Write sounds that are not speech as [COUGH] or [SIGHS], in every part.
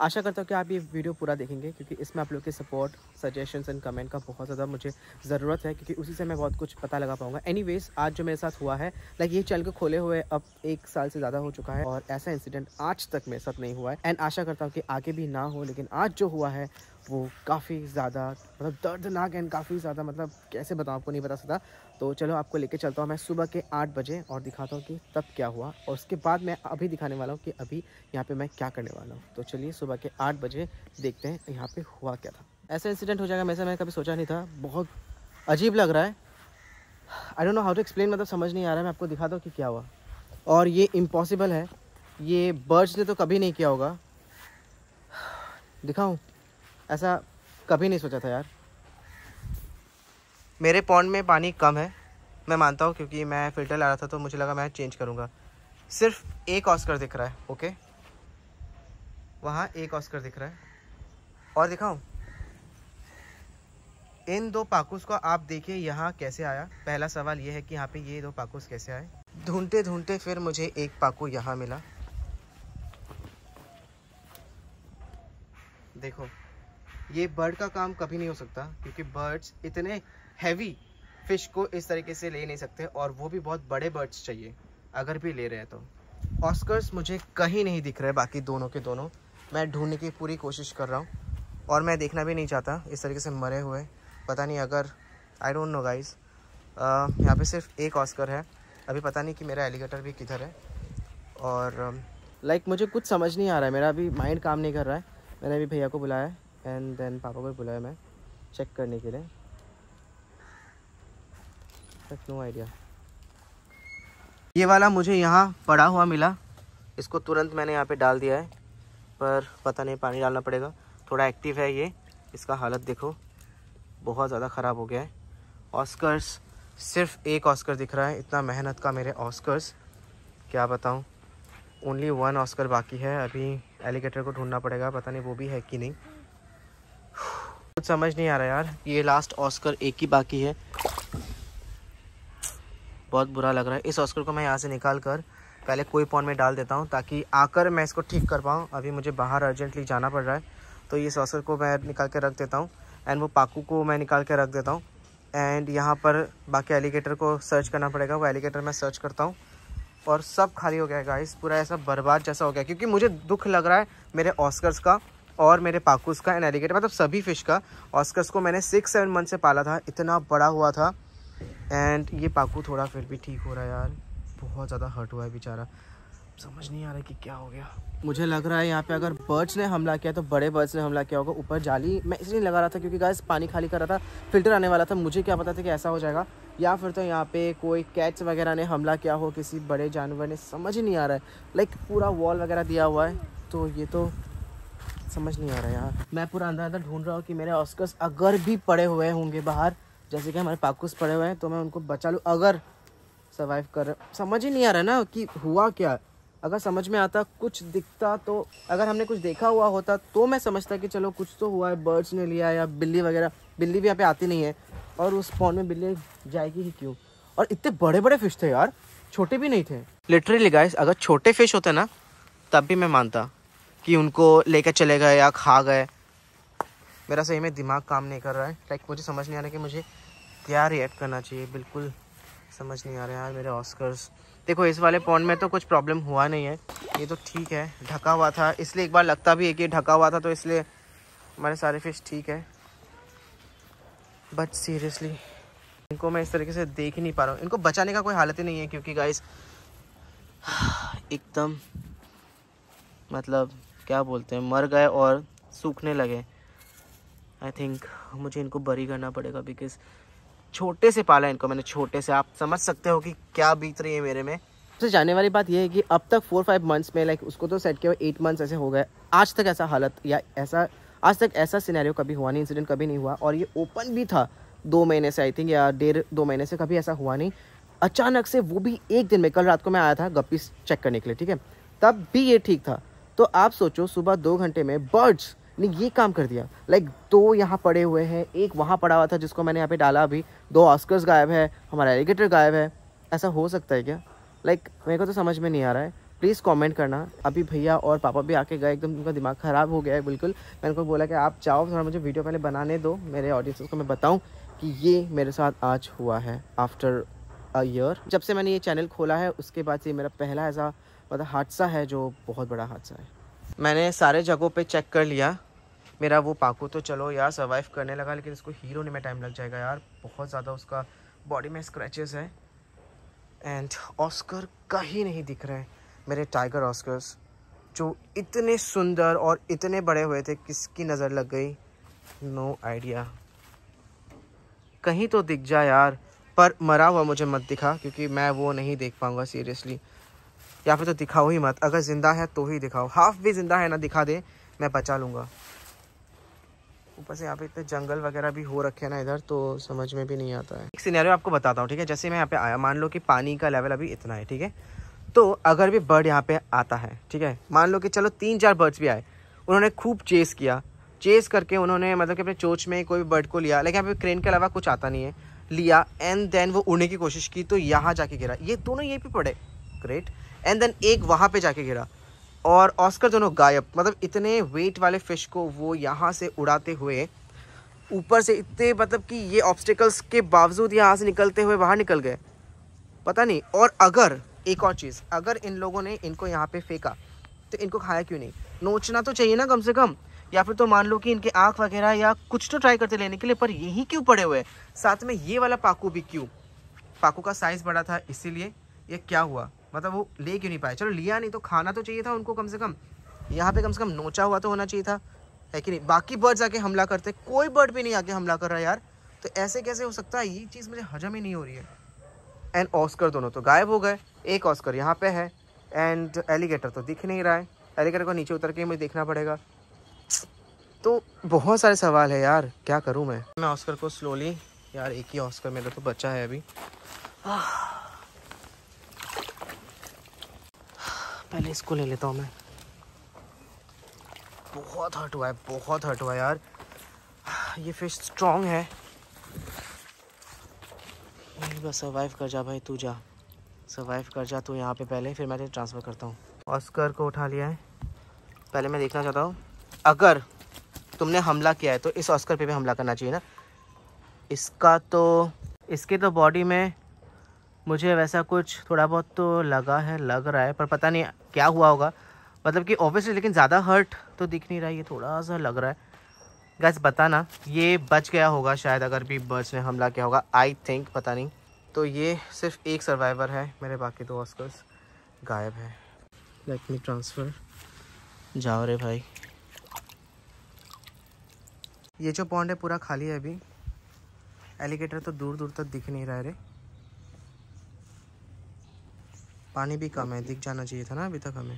आशा करता हूँ कि आप ये वीडियो पूरा देखेंगे क्योंकि इसमें आप लोग के सपोर्ट सजेशंस एंड कमेंट का बहुत ज़्यादा मुझे ज़रूरत है क्योंकि उसी से मैं बहुत कुछ पता लगा पाऊँगा एनीवेज आज जो मेरे साथ हुआ है लाइक ये चैनल को खोले हुए अब एक साल से ज़्यादा हो चुका है और ऐसा इंसिडेंट आज तक मेरे साथ नहीं हुआ है एंड आशा करता हूँ कि आगे भी ना हो लेकिन आज जो हुआ है वो काफ़ी ज़्यादा मतलब दर्दनाक एंड काफ़ी ज़्यादा मतलब कैसे बताऊँ आपको नहीं बता सकता तो चलो आपको लेके चलता हूँ मैं सुबह के आठ बजे और दिखाता हूँ कि तब क्या हुआ और उसके बाद मैं अभी दिखाने वाला हूँ कि अभी यहाँ पे मैं क्या करने वाला हूँ तो चलिए सुबह के आठ बजे देखते हैं यहाँ पर हुआ क्या था ऐसा इंसिडेंट हो जाएगा वैसे मैंने कभी सोचा नहीं था बहुत अजीब लग रहा है I don't know how to explain मतलब समझ नहीं आ रहा है मैं आपको दिखाता हूँ कि क्या हुआ और ये इम्पॉसिबल है ये बर्ड्स ने तो कभी नहीं किया होगा दिखाऊँ ऐसा कभी नहीं सोचा था यार मेरे पॉन्ड में पानी कम है मैं मानता हूँ क्योंकि मैं फ़िल्टर ला रहा था तो मुझे लगा मैं चेंज करूँगा सिर्फ एक ऑस्कर दिख रहा है ओके वहाँ एक ऑस्कर दिख रहा है और दिखाऊँ इन दो पाकुस को आप देखिए यहाँ कैसे आया पहला सवाल ये है कि यहाँ पे ये दो पाकुस कैसे आए ढूंढते ढूंढते फिर मुझे एक पाकू यहाँ मिला देखो ये बर्ड का काम कभी नहीं हो सकता क्योंकि बर्ड्स इतने हैवी फिश को इस तरीके से ले नहीं सकते और वो भी बहुत बड़े बर्ड्स चाहिए अगर भी ले रहे हैं तो ऑस्कर्स मुझे कहीं नहीं दिख रहे बाकी दोनों के दोनों मैं ढूंढने की पूरी कोशिश कर रहा हूँ और मैं देखना भी नहीं चाहता इस तरीके से मरे हुए पता नहीं अगर आई डोंट नो गाइज यहाँ पे सिर्फ एक ऑस्कर है अभी पता नहीं कि मेरा एलिगेटर भी किधर है और लाइक um, like, मुझे कुछ समझ नहीं आ रहा है मेरा अभी माइंड काम नहीं कर रहा है मैंने अभी भैया को बुलाया है एंड देन पापा को बुलाया मैं चेक करने के लिए नो आइडिया ये वाला मुझे यहाँ पड़ा हुआ मिला इसको तुरंत मैंने यहाँ पे डाल दिया है पर पता नहीं पानी डालना पड़ेगा थोड़ा एक्टिव है ये इसका हालत देखो बहुत ज़्यादा ख़राब हो गया है ऑस्कर्स सिर्फ एक ऑस्कर दिख रहा है इतना मेहनत का मेरे ऑस्कर्स क्या बताऊँ ओनली वन ऑस्कर बाकी है अभी एलिगेटर को ढूंढना पड़ेगा पता नहीं वो भी है कि नहीं कुछ समझ नहीं आ रहा यार ये लास्ट ऑस्कर एक ही बाकी है बहुत बुरा लग रहा है इस ऑस्कर को मैं यहाँ से निकाल कर पहले कोई पॉन में डाल देता हूँ ताकि आकर मैं इसको ठीक कर पाऊँ अभी मुझे बाहर अर्जेंटली जाना पड़ रहा है तो इस ऑस्कर को मैं निकाल के रख देता हूँ एंड वो पाकू को मैं निकाल के रख देता हूँ एंड यहाँ पर बाकी एलिगेटर को सर्च करना पड़ेगा वो एलिगेटर मैं सर्च करता हूँ और सब खाली हो गया गाइस पूरा ऐसा बर्बाद जैसा हो गया क्योंकि मुझे दुख लग रहा है मेरे ऑस्कर्स का और मेरे पाकूस का एंड एलिगेटर मतलब सभी फ़िश का ऑस्कर्स को मैंने सिक्स सेवन मंथ से पाला था इतना बड़ा हुआ था एंड ये पाकू थोड़ा फिर भी ठीक हो रहा है यार बहुत ज़्यादा हर्ट हुआ है बेचारा समझ नहीं आ रहा कि क्या हो गया मुझे लग रहा है यहाँ पे अगर बर्ड्स ने हमला किया तो बड़े बर्ड्स ने हमला किया होगा ऊपर जाली मैं इसलिए लगा रहा था क्योंकि गैस पानी खाली कर रहा था फिल्टर आने वाला था मुझे क्या पता था कि ऐसा हो जाएगा या फिर तो यहाँ पे कोई कैट्स वगैरह ने हमला किया हो किसी बड़े जानवर ने समझ ही नहीं आ रहा है लाइक पूरा वॉल वगैरह दिया हुआ है तो ये तो समझ नहीं आ रहा यार मैं पूरा अंदर अंदर ढूंढ रहा हूँ कि मेरे ऑस्कर्स अगर भी पड़े हुए होंगे बाहर जैसे कि हमारे पाकुस पड़े हुए हैं तो मैं उनको बचा लूँ अगर सर्वाइव कर समझ ही नहीं आ रहा ना कि हुआ क्या अगर समझ में आता कुछ दिखता तो अगर हमने कुछ देखा हुआ होता तो मैं समझता कि चलो कुछ तो हुआ है बर्ड्स ने लिया या बिल्ली वगैरह बिल्ली भी यहाँ पे आती नहीं है और उस पॉन में बिल्ली जाएगी ही क्यों और इतने बड़े बड़े फिश थे यार छोटे भी नहीं थे लिटरली गाइस अगर छोटे फिश होते ना तब भी मैं मानता कि उनको लेकर चले गए या खा गए मेरा सही में दिमाग काम नहीं कर रहा है लाइक मुझे समझ नहीं आ रहा कि मुझे क्या रिएक्ट करना चाहिए बिल्कुल समझ नहीं आ रहा यार मेरे ऑस्कर्स देखो इस वाले पॉन्ड में तो कुछ प्रॉब्लम हुआ नहीं है ये तो ठीक है ढका हुआ था इसलिए एक बार लगता भी है कि ढका हुआ था तो इसलिए हमारे सारे फिश ठीक है बट सीरियसली इनको मैं इस तरीके से देख ही नहीं पा रहा हूँ इनको बचाने का कोई हालत ही नहीं है क्योंकि गाइस [SIGHS] एकदम मतलब क्या बोलते हैं मर गए और सूखने लगे आई थिंक मुझे इनको बरी करना पड़ेगा बिकॉज छोटे से पाला इनको मैंने छोटे से आप समझ सकते हो कि क्या बीत रही है मेरे में सबसे जाने वाली बात यह है कि अब तक फोर फाइव मंथ्स में लाइक उसको तो सेट किया एट मंथ्स ऐसे हो गए आज तक ऐसा हालत या ऐसा आज तक ऐसा सिनेरियो कभी हुआ नहीं इंसिडेंट कभी नहीं हुआ और ये ओपन भी था दो महीने से आई थिंक या डेढ़ दो महीने से कभी ऐसा हुआ नहीं अचानक से वो भी एक दिन में कल रात को मैं आया था गप्पी चेक करने के लिए ठीक है तब भी ये ठीक था तो आप सोचो सुबह दो घंटे में बर्ड्स ने ये काम कर दिया लाइक like, दो यहाँ पड़े हुए हैं एक वहाँ पड़ा हुआ था जिसको मैंने यहाँ पे डाला अभी दो ऑस्कर्स गायब है हमारा एलिगेटर गायब है ऐसा हो सकता है क्या लाइक like, मेरे को तो समझ में नहीं आ रहा है प्लीज़ कमेंट करना अभी भैया और पापा भी आके गए एकदम उनका दिमाग ख़राब हो गया है बिल्कुल मैंने उनको बोला कि आप जाओ थोड़ा मुझे वीडियो पहले बनाने दो मेरे ऑडियंस को मैं बताऊँ कि ये मेरे साथ आज हुआ है आफ्टर अ ईयर जब से मैंने ये चैनल खोला है उसके बाद से मेरा पहला ऐसा मतलब हादसा है जो बहुत बड़ा हादसा है मैंने सारे जगहों पे चेक कर लिया मेरा वो पाकू तो चलो यार सर्वाइव करने लगा लेकिन इसको हील होने में टाइम लग जाएगा यार बहुत ज़्यादा उसका बॉडी में स्क्रैचेस है एंड ऑस्कर कहीं नहीं दिख रहे मेरे टाइगर ऑस्कर्स जो इतने सुंदर और इतने बड़े हुए थे किसकी नज़र लग गई नो no आइडिया कहीं तो दिख जा यार पर मरा हुआ मुझे मत दिखा क्योंकि मैं वो नहीं देख पाऊंगा सीरियसली या फिर तो दिखाओ ही मत अगर ज़िंदा है तो ही दिखाओ हाफ भी ज़िंदा है ना दिखा दे मैं बचा लूंगा ऊपर से यहाँ पे इतने जंगल वगैरह भी हो रखे हैं ना इधर तो समझ में भी नहीं आता है एक सिनेरियो आपको बताता हूँ ठीक है जैसे मैं यहाँ पे आया मान लो कि पानी का लेवल अभी इतना है ठीक है तो अगर भी बर्ड यहाँ पे आता है ठीक है मान लो कि चलो तीन चार बर्ड्स भी आए उन्होंने खूब चेस किया चेस करके उन्होंने मतलब कि अपने चोच में कोई भी बर्ड को लिया लेकिन यहाँ पे क्रेन के अलावा कुछ आता नहीं है लिया एंड देन वो उड़ने की कोशिश की तो यहाँ जाके गिरा ये दोनों यहीं पर पड़े ग्रेट एंड देन एक वहाँ पे जाके गिरा और ऑस्कर दोनों गायब मतलब इतने वेट वाले फ़िश को वो यहाँ से उड़ाते हुए ऊपर से इतने मतलब कि ये ऑब्स्टिकल्स के बावजूद यहाँ से निकलते हुए बाहर निकल गए पता नहीं और अगर एक और चीज़ अगर इन लोगों ने इनको यहाँ पे फेंका तो इनको खाया क्यों नहीं नोचना तो चाहिए ना कम से कम या फिर तो मान लो कि इनके आँख वगैरह या कुछ तो ट्राई करते लेने के लिए पर यही क्यों पड़े हुए साथ में ये वाला पाकू भी क्यों पाकू का साइज़ बड़ा था इसीलिए ये क्या हुआ मतलब वो ले क्यों नहीं पाए चलो लिया नहीं तो खाना तो चाहिए था उनको कम से कम यहाँ पे कम से कम नोचा हुआ तो होना चाहिए था है कि नहीं बाकी बर्ड्स आके हमला करते कोई बर्ड भी नहीं आके हमला कर रहा यार तो ऐसे कैसे हो सकता है ये चीज़ मुझे हजम ही नहीं हो रही है एंड ऑस्कर दोनों तो गायब हो गए एक ऑस्कर यहाँ पे है एंड एलिगेटर तो दिख नहीं रहा है एलिगेटर को नीचे उतर के मुझे देखना पड़ेगा तो बहुत सारे सवाल है यार क्या करूँ मैं मैं ऑस्कर को स्लोली यार एक ही ऑस्कर मेरा तो बच्चा है अभी पहले इसको ले लेता हूँ मैं बहुत हट हुआ है बहुत हट हुआ यार ये फिश स्ट्रांग है बस सर्वाइव कर जा भाई तू जा सर्वाइव कर जा तू यहाँ पे पहले फिर मैं ट्रांसफ़र करता हूँ ऑस्कर को उठा लिया है पहले मैं देखना चाहता हूँ अगर तुमने हमला किया है तो इस ऑस्कर पे भी हमला करना चाहिए ना इसका तो इसके तो बॉडी में मुझे वैसा कुछ थोड़ा बहुत तो लगा है लग रहा है पर पता नहीं क्या हुआ होगा मतलब कि ऑब्वियसली लेकिन ज़्यादा हर्ट तो दिख नहीं रहा है ये थोड़ा सा लग रहा है गैस बताना ये बच गया होगा शायद अगर भी बर्ड्स ने हमला किया होगा आई थिंक पता नहीं तो ये सिर्फ एक सर्वाइवर है मेरे बाकी दो ऑस्कर्स गायब है लेट मी ट्रांसफ़र जाओ रे भाई ये जो पॉन्ड है पूरा खाली है अभी एलिगेटर तो दूर दूर तक दिख नहीं रहा है रे पानी भी कम है दिख जाना चाहिए था ना अभी तक हमें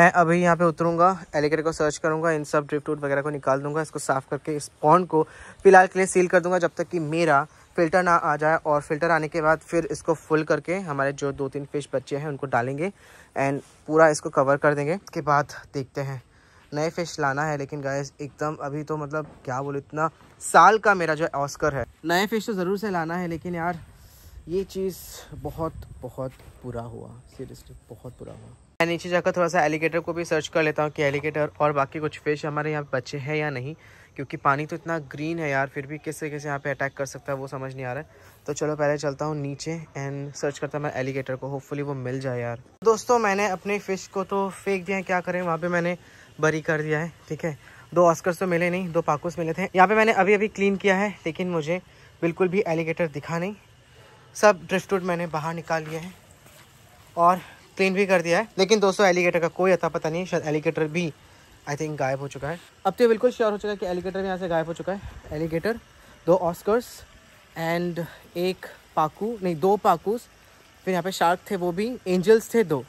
मैं अभी यहाँ पे उतरूंगा एलिगेटर को सर्च करूंगा इन सब ड्रिफ्ट वूट वगैरह को निकाल दूंगा इसको साफ करके इस पॉन्ड को फिलहाल के लिए सील कर दूंगा जब तक कि मेरा फिल्टर ना आ जाए और फिल्टर आने के बाद फिर इसको फुल करके हमारे जो दो तीन फिश बच्चे हैं उनको डालेंगे एंड पूरा इसको कवर कर देंगे उसके बाद देखते हैं नए फिश लाना है लेकिन गाइस एकदम अभी तो मतलब क्या बोलो इतना साल का मेरा जो ऑस्कर है नए फिश तो ज़रूर से लाना है लेकिन यार ये चीज़ बहुत बहुत बुरा हुआ सीरियसली बहुत बुरा हुआ मैं नीचे जाकर थोड़ा सा एलिगेटर को भी सर्च कर लेता हूँ कि एलिगेटर और बाकी कुछ फिश हमारे यहाँ बचे हैं या नहीं क्योंकि पानी तो इतना ग्रीन है यार फिर भी किससे किससे यहाँ पे अटैक कर सकता है वो समझ नहीं आ रहा है तो चलो पहले चलता हूँ नीचे एंड सर्च करता हूँ मैं एलिगेटर को होपफुली वो मिल जाए यार दोस्तों मैंने अपने फ़िश को तो फेंक दिया क्या करें वहाँ पर मैंने बरी कर दिया है ठीक है दो ऑस्कर तो मिले नहीं दो पाकुस मिले थे यहाँ पे मैंने अभी अभी क्लीन किया है लेकिन मुझे बिल्कुल भी एलिगेटर दिखा नहीं सब ड्रिफ्टवुड मैंने बाहर निकाल लिए हैं और क्लीन भी कर दिया है लेकिन दोस्तों एलिगेटर का कोई अता पता नहीं शायद एलिगेटर भी आई थिंक गायब हो चुका है अब तो बिल्कुल श्योर हो चुका है कि एलिगेटर भी यहाँ से गायब हो चुका है एलिगेटर दो ऑस्कर्स एंड एक पाकू नहीं दो पाकूस फिर यहाँ पे शार्क थे वो भी एंजल्स थे दो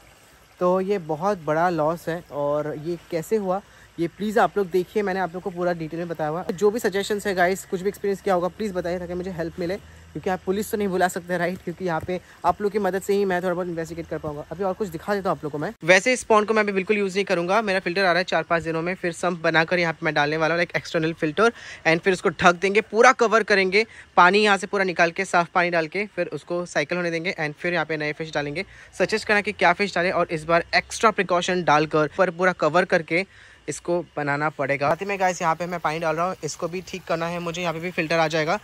तो ये बहुत बड़ा लॉस है और ये कैसे हुआ ये प्लीज़ आप लोग देखिए मैंने आप लोग को पूरा डिटेल में बताया हुआ जो भी सजेशन है गाइस कुछ भी एक्सपीरियंस क्या होगा प्लीज़ बताइए ताकि मुझे हेल्प मिले क्योंकि आप पुलिस तो नहीं बुला सकते राइट क्योंकि यहाँ पे आप लोग की मदद से ही मैं थोड़ा बहुत इन्वेस्टिगेट कर पाऊंगा अभी और कुछ दिखा देता हूँ आप लोग को मैं वैसे इस पॉन्ड को मैं अभी बिल्कुल यूज़ नहीं करूँगा मेरा फिल्टर आ रहा है चार पाँच दिनों में फिर सम बनाकर यहाँ पे मैं डालने वाला हूँ एक एक्सटर्नल फिल्टर एंड फिर उसको ढक देंगे पूरा कवर करेंगे पानी यहाँ से पूरा निकाल के साफ पानी डाल के फिर उसको साइकिल होने देंगे एंड फिर यहाँ पे नए फिश डालेंगे सजेस्ट करना कि क्या फिश डालें और इस बार एक्स्ट्रा प्रिकॉशन डालकर पर पूरा कवर करके इसको बनाना पड़ेगा साथ ही में गाइस यहाँ पे मैं पानी डाल रहा हूँ इसको भी ठीक करना है मुझे यहाँ पे भी फिल्टर आ जाएगा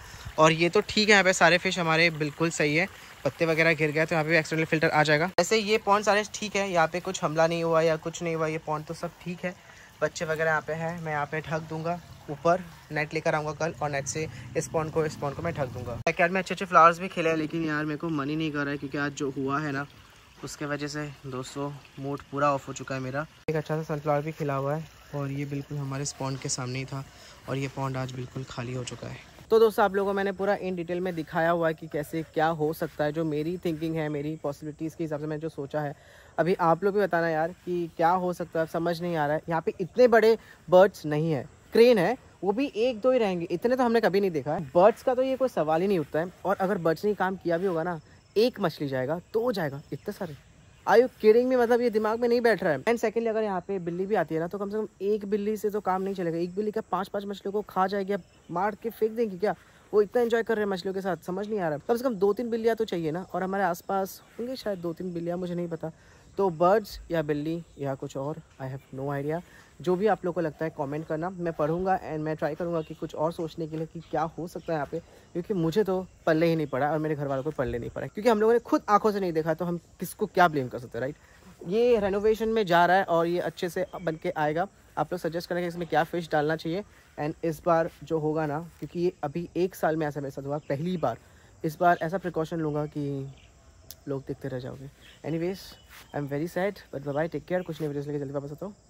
और ये तो ठीक है यहाँ पे सारे फिश हमारे बिल्कुल सही है पत्ते वगैरह गिर गया तो यहाँ पे एक्सटर्नल फिल्टर आ जाएगा वैसे ये पॉन्ड सारे ठीक है यहाँ पे कुछ हमला नहीं हुआ या कुछ नहीं हुआ ये पॉन्ड तो सब ठीक है बच्चे वगैरह यहाँ पे है मैं यहाँ पे ढक दूंगा ऊपर नेट लेकर आऊंगा कल और नेट से इस पॉन्ड को इस पॉन्ड को मैं ढक दूंगा अच्छे अच्छे फ्लावर्स भी खिले हैं लेकिन यार मेरे को मन ही नहीं कर रहा है क्योंकि आज जो हुआ है ना उसके वजह से दोस्तों मूड पूरा ऑफ हो चुका है मेरा एक अच्छा सा सनफ्लावर भी खिला हुआ है और ये बिल्कुल हमारे स्पॉन्ड के सामने ही था और ये पॉन्ड आज बिल्कुल खाली हो चुका है तो दोस्तों आप लोगों को मैंने पूरा इन डिटेल में दिखाया हुआ है कि कैसे क्या हो सकता है जो मेरी थिंकिंग है मेरी पॉसिबिलिटीज़ के हिसाब से मैंने जो सोचा है अभी आप लोग भी बताना यार कि क्या हो सकता है समझ नहीं आ रहा है यहाँ पे इतने बड़े बर्ड्स नहीं है क्रेन है वो भी एक दो ही रहेंगे इतने तो हमने कभी नहीं देखा है बर्ड्स का तो ये कोई सवाल ही नहीं उठता है और अगर बर्ड्स ने काम किया भी होगा ना एक मछली जाएगा तो जाएगा इतने सारे आई यू में मतलब ये दिमाग में नहीं बैठ रहा है एंड सेकेंडली अगर यहाँ पे बिल्ली भी आती है ना तो कम से कम एक बिल्ली से तो काम नहीं चलेगा एक बिल्ली का पाँच पाँच मछलियों को खा जाएगी मार के फेंक देंगी क्या वो इतना एंजॉय कर रहे हैं मछलियों के साथ समझ नहीं आ रहा कम से कम दो तीन बिल्लियाँ तो चाहिए ना और हमारे पास होंगे शायद दो तीन बिल्लियाँ मुझे नहीं पता तो बर्ड्स या बिल्ली या कुछ और आई हैव नो आइडिया जो भी आप लोग को लगता है कमेंट करना मैं पढ़ूंगा एंड मैं ट्राई करूंगा कि कुछ और सोचने के लिए कि क्या हो सकता है यहाँ पे क्योंकि मुझे तो पल्ले ही नहीं पड़ा और मेरे घर वालों को पल्ले नहीं पड़ा क्योंकि हम लोगों ने खुद आंखों से नहीं देखा तो हम किसको क्या ब्लेम कर सकते राइट ये रेनोवेशन में जा रहा है और ये अच्छे से बन के आएगा आप लोग सजेस्ट करेंगे इसमें क्या फ़िश डालना चाहिए एंड इस बार जो होगा ना क्योंकि ये अभी एक साल में ऐसा मेरे साथ हुआ पहली बार इस बार ऐसा प्रिकॉशन लूँगा कि लोग देखते रह जाओगे anyways I am very sad but bye take care कुछ नहीं वीडियोस लेकर जल्दी वापस आता हूँ